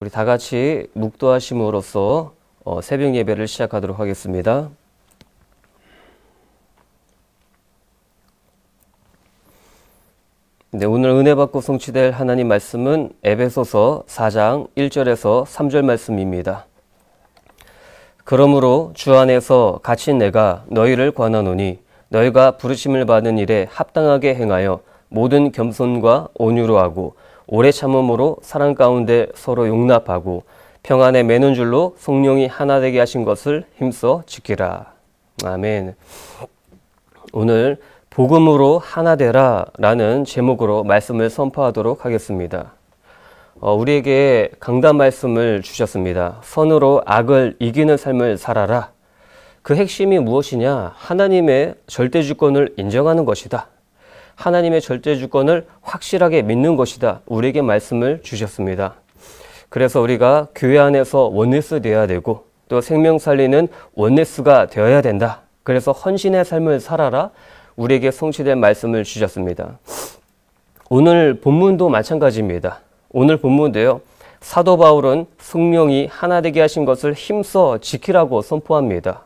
우리 다 같이 묵도하심으로써 어, 새벽 예배를 시작하도록 하겠습니다. 네, 오늘 은혜 받고 성취될 하나님 말씀은 에베소서 4장 1절에서 3절 말씀입니다. 그러므로 주 안에서 갇힌 내가 너희를 관하노니 너희가 부르심을 받은 일에 합당하게 행하여 모든 겸손과 온유로 하고 오래 참음으로 사랑 가운데 서로 용납하고 평안에 매는 줄로 성령이 하나 되게 하신 것을 힘써 지키라. 아멘. 오늘 복음으로 하나 되라 라는 제목으로 말씀을 선포하도록 하겠습니다. 어, 우리에게 강단 말씀을 주셨습니다. 선으로 악을 이기는 삶을 살아라. 그 핵심이 무엇이냐? 하나님의 절대 주권을 인정하는 것이다. 하나님의 절대 주권을 확실하게 믿는 것이다. 우리에게 말씀을 주셨습니다. 그래서 우리가 교회 안에서 원네스 되어야 되고 또 생명 살리는 원네스가 되어야 된다. 그래서 헌신의 삶을 살아라. 우리에게 성취된 말씀을 주셨습니다. 오늘 본문도 마찬가지입니다. 오늘 본문도요. 사도 바울은 성령이 하나 되게 하신 것을 힘써 지키라고 선포합니다.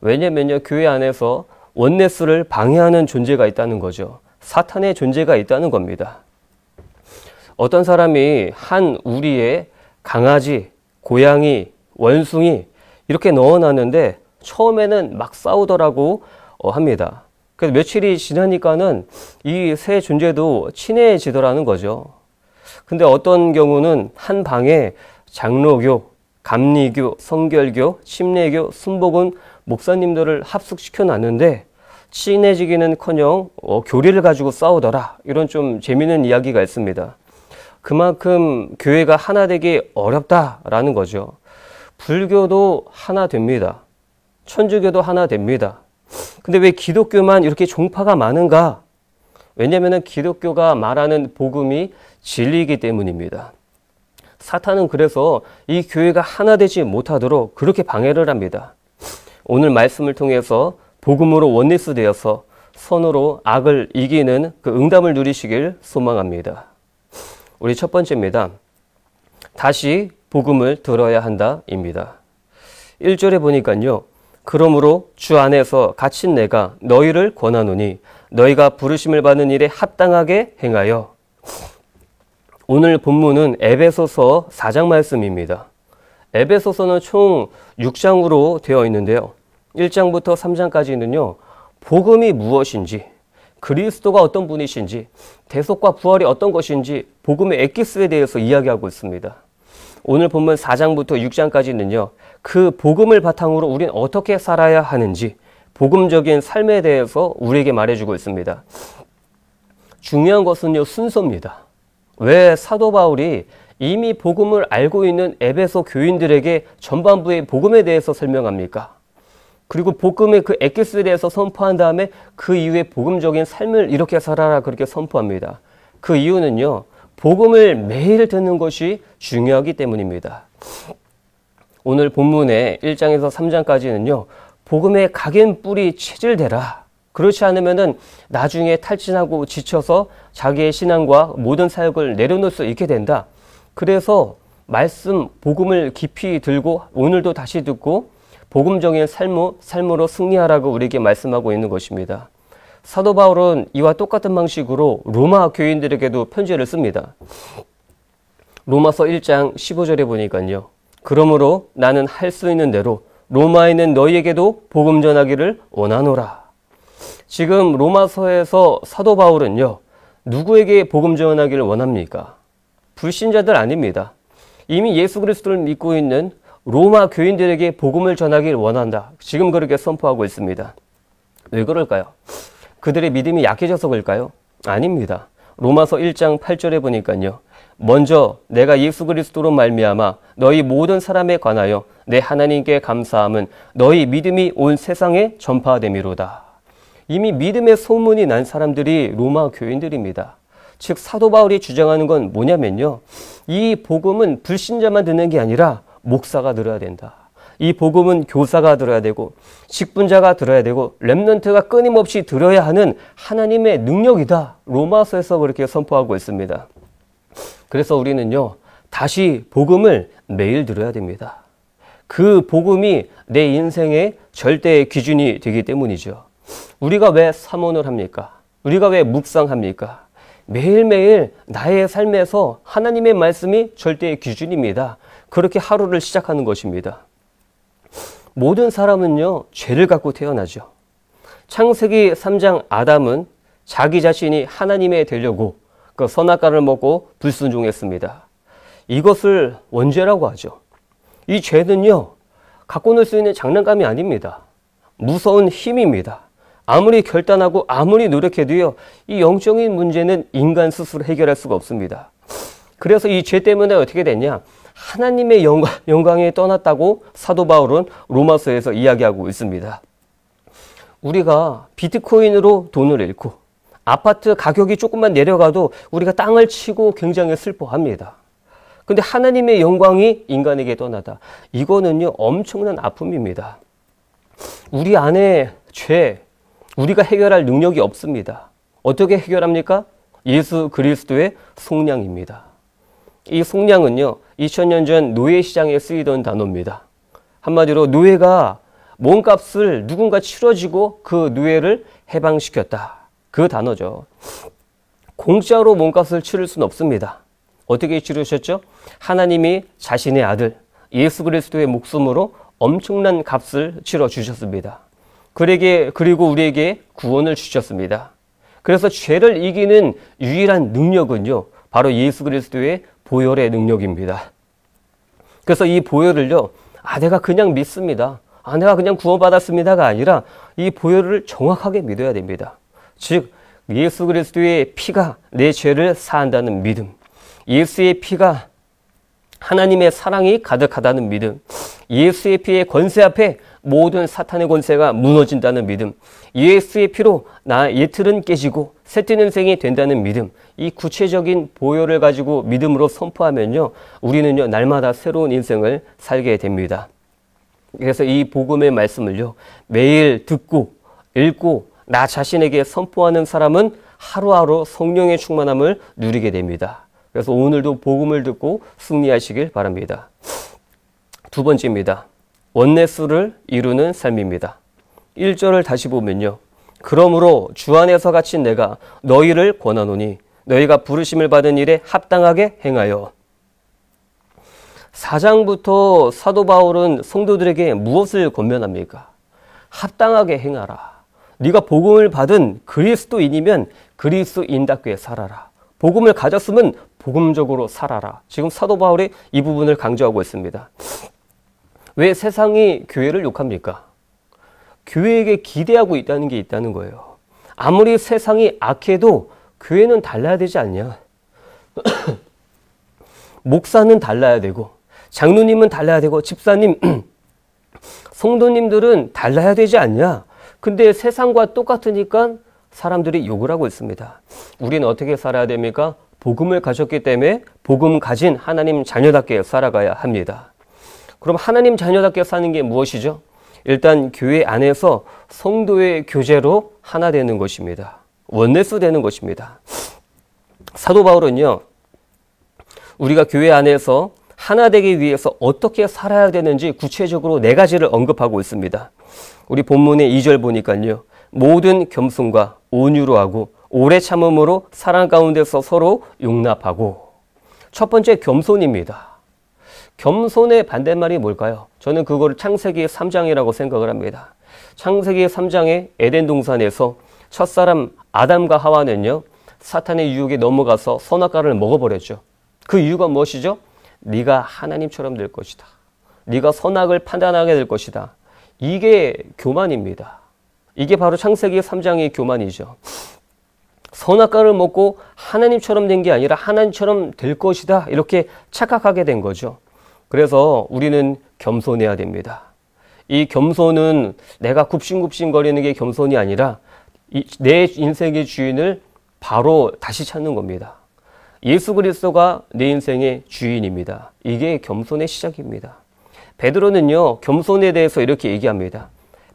왜냐면요. 교회 안에서 원네스를 방해하는 존재가 있다는 거죠. 사탄의 존재가 있다는 겁니다. 어떤 사람이 한 우리의 강아지, 고양이, 원숭이 이렇게 넣어놨는데 처음에는 막 싸우더라고 어, 합니다. 그래서 며칠이 지나니까는 이 세 존재도 친해지더라는 거죠. 근데 어떤 경우는 한 방에 장로교, 감리교, 성결교, 침례교, 순복음 목사님들을 합숙시켜 놨는데 친해지기는커녕 어, 교리를 가지고 싸우더라 이런 좀 재미있는 이야기가 있습니다. 그만큼 교회가 하나 되기 어렵다라는 거죠. 불교도 하나 됩니다. 천주교도 하나 됩니다. 근데 왜 기독교만 이렇게 종파가 많은가? 왜냐면은 기독교가 말하는 복음이 진리이기 때문입니다. 사탄은 그래서 이 교회가 하나 되지 못하도록 그렇게 방해를 합니다. 오늘 말씀을 통해서 복음으로 원리스 되어서 선으로 악을 이기는 그 응답을 누리시길 소망합니다. 우리 첫 번째입니다. 다시 복음을 들어야 한다입니다. 1절에 보니까요. 그러므로 주 안에서 갇힌 내가 너희를 권하노니 너희가 부르심을 받는 일에 합당하게 행하여 오늘 본문은 에베소서 4장 말씀입니다. 에베소서는 총 6장으로 되어 있는데요. 1장부터 3장까지는요. 복음이 무엇인지 그리스도가 어떤 분이신지 대속과 부활이 어떤 것인지 복음의 액기스에 대해서 이야기하고 있습니다. 오늘 본문 4장부터 6장까지는요. 그 복음을 바탕으로 우린 어떻게 살아야 하는지 복음적인 삶에 대해서 우리에게 말해주고 있습니다. 중요한 것은요. 순서입니다. 왜 사도 바울이 이미 복음을 알고 있는 에베소 교인들에게 전반부의 복음에 대해서 설명합니까? 그리고 복음의 그 액기스에 대해서 선포한 다음에 그 이후에 복음적인 삶을 이렇게 살아라 그렇게 선포합니다. 그 이유는요. 복음을 매일 듣는 것이 중요하기 때문입니다. 오늘 본문의 1장에서 3장까지는요. 복음의 각인 뿌리 체질대라 그렇지 않으면은 나중에 탈진하고 지쳐서 자기의 신앙과 모든 사역을 내려놓을 수 있게 된다. 그래서 말씀 복음을 깊이 들고 오늘도 다시 듣고 복음적인 삶으, 삶으로 승리하라고 우리에게 말씀하고 있는 것입니다. 사도 바울은 이와 똑같은 방식으로 로마 교인들에게도 편지를 씁니다. 로마서 1장 15절에 보니까요. 그러므로 나는 할 수 있는 대로 로마에 는 너희에게도 복음 전하기를 원하노라. 지금 로마서에서 사도 바울은요. 누구에게 복음 전하기를 원합니까? 불신자들 아닙니다. 이미 예수 그리스도를 믿고 있는 로마 교인들에게 복음을 전하길 원한다. 지금 그렇게 선포하고 있습니다. 왜 그럴까요? 그들의 믿음이 약해져서 그럴까요? 아닙니다. 로마서 1장 8절에 보니까요. 먼저 내가 예수 그리스도로 말미암아 너희 모든 사람에 관하여 내 하나님께 감사함은 너희 믿음이 온 세상에 전파됨이로다. 이미 믿음의 소문이 난 사람들이 로마 교인들입니다. 즉 사도 바울이 주장하는 건 뭐냐면요. 이 복음은 불신자만 듣는 게 아니라 목사가 들어야 된다. 이 복음은 교사가 들어야 되고 식분자가 들어야 되고 렘넌트가 끊임없이 들어야 하는 하나님의 능력이다. 로마서에서 그렇게 선포하고 있습니다. 그래서 우리는요. 다시 복음을 매일 들어야 됩니다. 그 복음이 내 인생의 절대의 기준이 되기 때문이죠. 우리가 왜사모을 합니까? 우리가 왜 묵상합니까? 매일매일 나의 삶에서 하나님의 말씀이 절대의 기준입니다. 그렇게 하루를 시작하는 것입니다. 모든 사람은요, 죄를 갖고 태어나죠. 창세기 3장 아담은 자기 자신이 하나님의 되려고 그 선악과를 먹고 불순종했습니다. 이것을 원죄라고 하죠. 이 죄는요, 갖고 놀 수 있는 장난감이 아닙니다. 무서운 힘입니다. 아무리 결단하고 아무리 노력해도요, 이 영적인 문제는 인간 스스로 해결할 수가 없습니다. 그래서 이 죄 때문에 어떻게 됐냐? 하나님의 영광, 영광에 떠났다고 사도 바울은 로마서에서 이야기하고 있습니다. 우리가 비트코인으로 돈을 잃고 아파트 가격이 조금만 내려가도 우리가 땅을 치고 굉장히 슬퍼합니다. 근데 하나님의 영광이 인간에게 떠나다. 이거는요, 엄청난 아픔입니다. 우리 안에 죄, 우리가 해결할 능력이 없습니다. 어떻게 해결합니까? 예수 그리스도의 속량입니다. 이 속량은요, 2000년 전 노예 시장에 쓰이던 단어입니다. 한마디로 노예가 몸값을 누군가 치러지고 그 노예를 해방시켰다. 그 단어죠. 공짜로 몸값을 치를 수는 없습니다. 어떻게 치르셨죠? 하나님이 자신의 아들 예수 그리스도의 목숨으로 엄청난 값을 치러 주셨습니다. 그에게 그리고 우리에게 구원을 주셨습니다. 그래서 죄를 이기는 유일한 능력은요. 바로 예수 그리스도의 보혈의 능력입니다. 그래서 이 보혈을요, 아, 내가 그냥 믿습니다. 아, 내가 그냥 구원받았습니다가 아니라 이 보혈을 정확하게 믿어야 됩니다. 즉, 예수 그리스도의 피가 내 죄를 사한다는 믿음, 예수의 피가 하나님의 사랑이 가득하다는 믿음, 예수의 피의 권세 앞에 모든 사탄의 권세가 무너진다는 믿음, 예수의 피로 나 예틀은 깨지고 새뜨는 생이 된다는 믿음, 이 구체적인 보혈을 가지고 믿음으로 선포하면요, 우리는요, 날마다 새로운 인생을 살게 됩니다. 그래서 이 복음의 말씀을요, 매일 듣고, 읽고, 나 자신에게 선포하는 사람은 하루하루 성령의 충만함을 누리게 됩니다. 그래서 오늘도 복음을 듣고 승리하시길 바랍니다. 두 번째입니다. 원내수를 이루는 삶입니다. 1절을 다시 보면요. 그러므로 주 안에서 갇힌 내가 너희를 권하노니 너희가 부르심을 받은 일에 합당하게 행하여 4장부터 사도 바울은 성도들에게 무엇을 권면합니까? 합당하게 행하라. 네가 복음을 받은 그리스도인이면 그리스도인답게 살아라. 복음을 가졌으면 복음적으로 살아라. 지금 사도 바울이 이 부분을 강조하고 있습니다. 왜 세상이 교회를 욕합니까? 교회에게 기대하고 있다는 게 있다는 거예요. 아무리 세상이 악해도 교회는 달라야 되지 않냐? 목사는 달라야 되고, 장로님은 달라야 되고, 집사님, 성도님들은 달라야 되지 않냐? 근데 세상과 똑같으니까 사람들이 욕을 하고 있습니다. 우리는 어떻게 살아야 됩니까? 복음을 가졌기 때문에 복음 가진 하나님 자녀답게 살아가야 합니다. 그럼 하나님 자녀답게 사는 게 무엇이죠? 일단 교회 안에서 성도의 교제로 하나 되는 것입니다. 원내수 되는 것입니다. 사도 바울은요. 우리가 교회 안에서 하나 되기 위해서 어떻게 살아야 되는지 구체적으로 네 가지를 언급하고 있습니다. 우리 본문의 2절 보니까요. 모든 겸손과 온유로 하고 오래 참음으로 사랑 가운데서 서로 용납하고 첫 번째 겸손입니다. 겸손의 반대말이 뭘까요? 저는 그거를 창세기 3장이라고 생각을 합니다. 창세기 3장의 에덴 동산에서 첫사람 아담과 하와는요. 사탄의 유혹에 넘어가서 선악과를 먹어버렸죠. 그 이유가 무엇이죠? 네가 하나님처럼 될 것이다. 네가 선악을 판단하게 될 것이다. 이게 교만입니다. 이게 바로 창세기 3장의 교만이죠. 선악과를 먹고 하나님처럼 된 게 아니라 하나님처럼 될 것이다. 이렇게 착각하게 된 거죠. 그래서 우리는 겸손해야 됩니다. 이 겸손은 내가 굽신굽신거리는 게 겸손이 아니라 내 인생의 주인을 바로 다시 찾는 겁니다. 예수 그리스도가 내 인생의 주인입니다. 이게 겸손의 시작입니다. 베드로는요, 겸손에 대해서 이렇게 얘기합니다.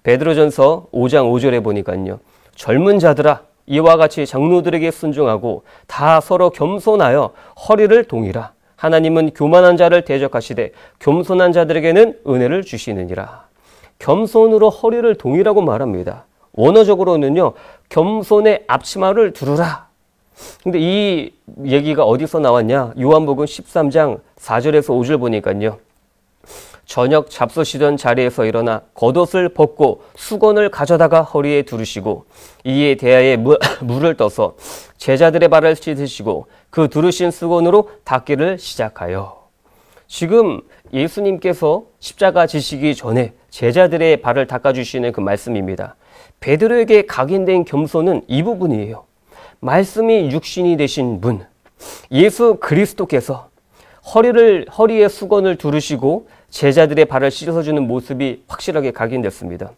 베드로전서 5장 5절에 보니까요. 젊은 자들아 이와 같이 장로들에게 순종하고 다 서로 겸손하여 허리를 동이라. 하나님은 교만한 자를 대적하시되 겸손한 자들에게는 은혜를 주시느니라. 겸손으로 허리를 동이라고 말합니다. 원어적으로는요, 겸손의 앞치마를 두르라. 근데 이 얘기가 어디서 나왔냐? 요한복음 13장 4절에서 5절 보니까요. 저녁 잡수시던 자리에서 일어나 겉옷을 벗고 수건을 가져다가 허리에 두르시고 이에 대하에 물, 물을 떠서 제자들의 발을 씻으시고 그 두르신 수건으로 닦기를 시작하여 지금 예수님께서 십자가 지시기 전에 제자들의 발을 닦아주시는 그 말씀입니다. 베드로에게 각인된 겸손은 이 부분이에요. 말씀이 육신이 되신 분, 예수 그리스도께서 허리를, 허리에 수건을 두르시고 제자들의 발을 씻어주는 모습이 확실하게 각인됐습니다.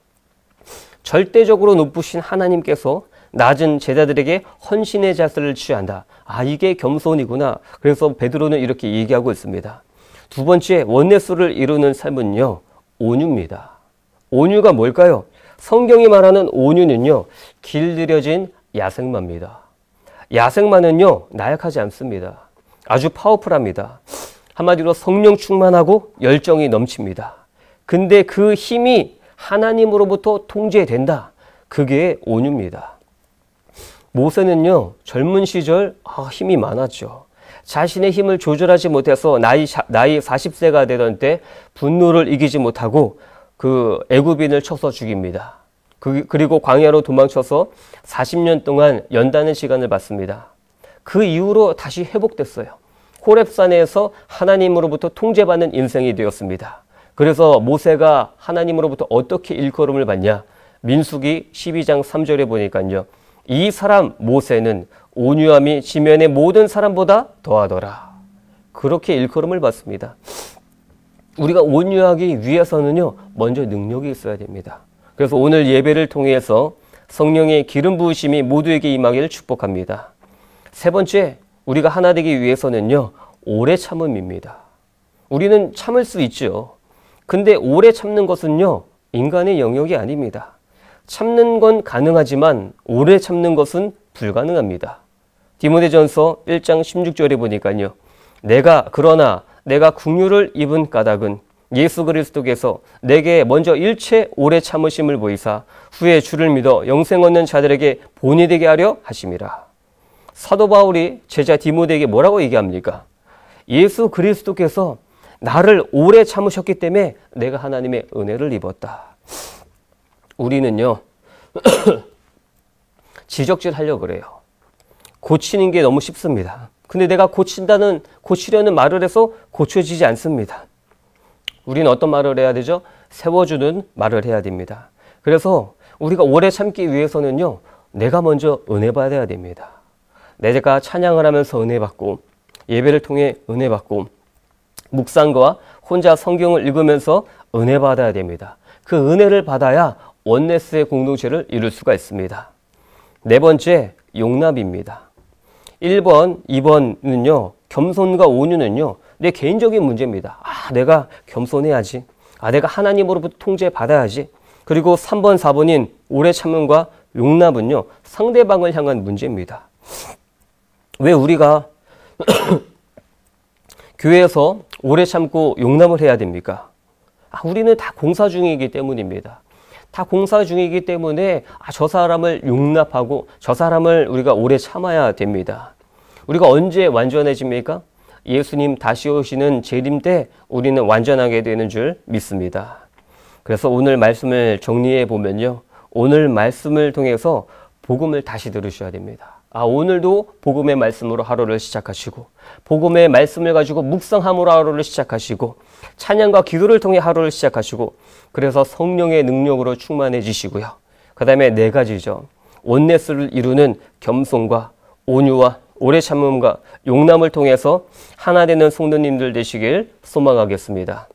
절대적으로 높으신 하나님께서 낮은 제자들에게 헌신의 자세를 취한다. 아, 이게 겸손이구나. 그래서 베드로는 이렇게 얘기하고 있습니다. 두 번째 원내수를 이루는 삶은요. 온유입니다. 온유가 뭘까요? 성경이 말하는 온유는요. 길들여진 야생마입니다. 야생마는요. 나약하지 않습니다. 아주 파워풀합니다. 한마디로 성령 충만하고 열정이 넘칩니다. 근데 그 힘이 하나님으로부터 통제된다. 그게 온유입니다. 모세는요, 젊은 시절 아, 힘이 많았죠. 자신의 힘을 조절하지 못해서 나이, 나이 40세가 되던 때 분노를 이기지 못하고 그 애굽인을 쳐서 죽입니다. 그, 그리고 광야로 도망쳐서 40년 동안 연단의 시간을 받습니다. 그 이후로 다시 회복됐어요. 호랩산에서 하나님으로부터 통제받는 인생이 되었습니다. 그래서 모세가 하나님으로부터 어떻게 일컬음을 받냐? 민숙이 12장 3절에 보니까요. 이 사람 모세는 온유함이 지면의 모든 사람보다 더하더라. 그렇게 일컬음을 받습니다. 우리가 온유하기 위해서는요. 먼저 능력이 있어야 됩니다. 그래서 오늘 예배를 통해서 성령의 기름 부으심이 모두에게 임하기를 축복합니다. 세 번째, 우리가 하나 되기 위해서는요, 오래 참음입니다. 우리는 참을 수있지 근데 오래 참는 것은요, 인간의 영역이 아닙니다. 참는 건 가능하지만 오래 참는 것은 불가능합니다. 디모데전서 1장 16절에 보니까요. 내가 그러나 내가 국류를 입은 까닭은 예수 그리스도께서 내게 먼저 일체 오래 참으심을 보이사 후에 주를 믿어 영생 얻는 자들에게 본이 되게 하려 하심이라. 사도 바울이 제자 디모데에게 뭐라고 얘기합니까? 예수 그리스도께서 나를 오래 참으셨기 때문에 내가 하나님의 은혜를 입었다. 우리는요, 지적질 하려 그래요. 고치는 게 너무 쉽습니다. 근데 내가 고친다는, 고치려는 말을 해서 고쳐지지 않습니다. 우리는 어떤 말을 해야 되죠? 세워주는 말을 해야 됩니다. 그래서 우리가 오래 참기 위해서는요, 내가 먼저 은혜 받아야 됩니다. 내가 찬양을 하면서 은혜 받고 예배를 통해 은혜 받고 묵상과 혼자 성경을 읽으면서 은혜 받아야 됩니다. 그 은혜를 받아야 원네스의 공동체를 이룰 수가 있습니다. 네 번째, 용납입니다. 1번, 2번은요, 겸손과 온유는요, 내 개인적인 문제입니다. 아, 내가 겸손해야지. 아, 내가 하나님으로부터 통제받아야지. 그리고 3번, 4번인 오래 참음과 용납은요, 상대방을 향한 문제입니다. 왜 우리가 교회에서 오래 참고 용납을 해야 됩니까? 아, 우리는 다 공사 중이기 때문입니다. 다 공사 중이기 때문에 아, 저 사람을 용납하고 저 사람을 우리가 오래 참아야 됩니다. 우리가 언제 완전해집니까? 예수님 다시 오시는 재림 때 우리는 완전하게 되는 줄 믿습니다. 그래서 오늘 말씀을 정리해 보면요. 오늘 말씀을 통해서 복음을 다시 들으셔야 됩니다. 아, 오늘도 복음의 말씀으로 하루를 시작하시고, 복음의 말씀을 가지고 묵상함으로 하루를 시작하시고, 찬양과 기도를 통해 하루를 시작하시고, 그래서 성령의 능력으로 충만해지시고요. 그 다음에 네 가지죠. 원네스를 이루는 겸손과 온유와 오래 참음과 용남을 통해서 하나 되는 성도님들 되시길 소망하겠습니다.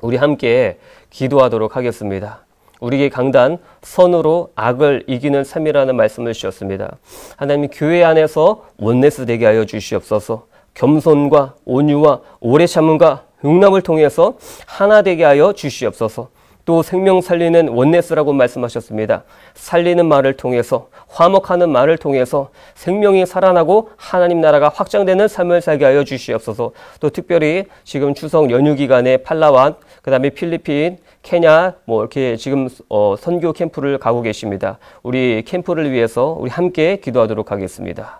우리 함께 기도하도록 하겠습니다. 우리에게 강단 선으로 악을 이기는 삶이라는 말씀을 주셨습니다. 하나님 교회 안에서 원내스 되게 하여 주시옵소서. 겸손과 온유와 오래 참음과 용납을 통해서 하나 되게 하여 주시옵소서. 또 생명 살리는 원네스라고 말씀하셨습니다. 살리는 말을 통해서 화목하는 말을 통해서 생명이 살아나고 하나님 나라가 확장되는 삶을 살게 하여 주시옵소서. 또 특별히 지금 추석 연휴 기간에 팔라완, 그다음에 필리핀, 케냐 뭐 이렇게 지금 어, 선교 캠프를 가고 계십니다. 우리 캠프를 위해서 우리 함께 기도하도록 하겠습니다.